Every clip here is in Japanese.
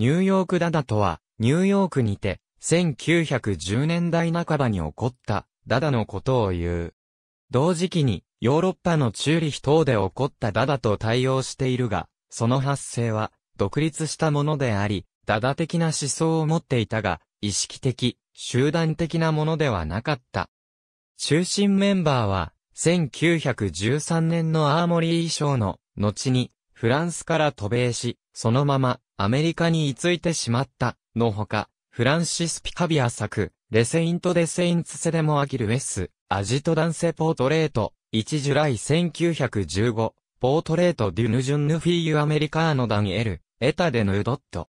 ニューヨークダダとは、ニューヨークにて、1910年代半ばに起こった、ダダのことを言う。同時期に、ヨーロッパのチューリヒ等で起こったダダと対応しているが、その発生は、独立したものであり、ダダ的な思想を持っていたが、意識的、集団的なものではなかった。中心メンバーは、1913年のアーモリー衣装の、後に、フランスから渡米し、そのまま、アメリカに居ついてしまった、のほか、フランシス・ピカビア作、レセイント・デ・セインツ・セデモ・アギル・エス、アジト・ダンセ・ポートレート、1ジュライ1915、ポートレート・デュ・ヌジュン・ヌフィーユ・アメリカーノ・ダン・エル、エタ・デ・ヌドット。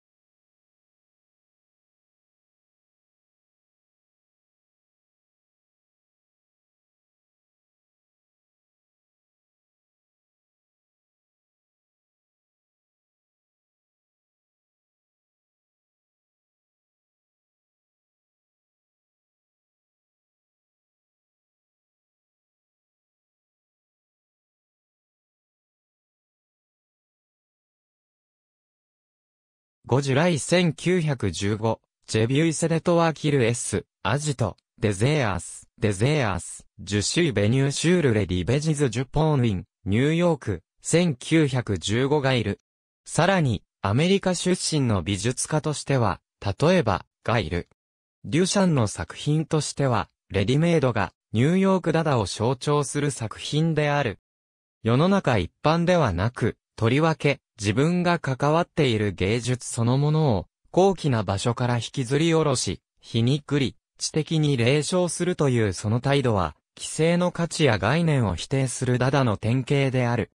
ゴジュライ1915、ジェビュイセデトワキルエス、アジト、デゼアス、デゼアス、ジュシュイベニューシュールレディベジズ・ジュポーンウィン、ニューヨーク、1915がいる。さらに、アメリカ出身の美術家としては、例えば、がいる。デュシャンの作品としては、レディメイドが、ニューヨークダダを象徴する作品である。世の中一般ではなく、とりわけ、自分が関わっている芸術そのものを、高貴な場所から引きずり下ろし、皮肉り、知的に霊障するというその態度は、規制の価値や概念を否定するダダの典型である。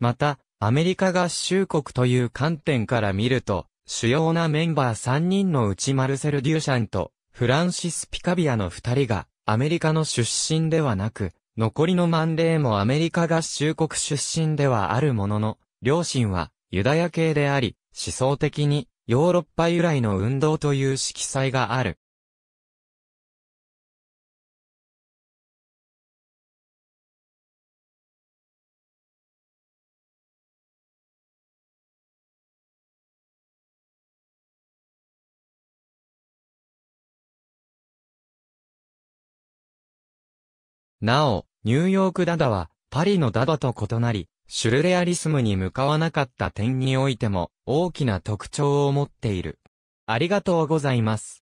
また、アメリカ合衆国という観点から見ると、主要なメンバー3人のうちマルセル・デューシャンとフランシス・ピカビアの2人がアメリカの出身ではなく、残りのマンレーもアメリカ合衆国出身ではあるものの、両親はユダヤ系であり、思想的にヨーロッパ由来の運動という色彩がある。なお、ニューヨークダダは、パリのダダと異なり、シュルレアリスムに向かわなかった点においても大きな特徴を持っている。ありがとうございます。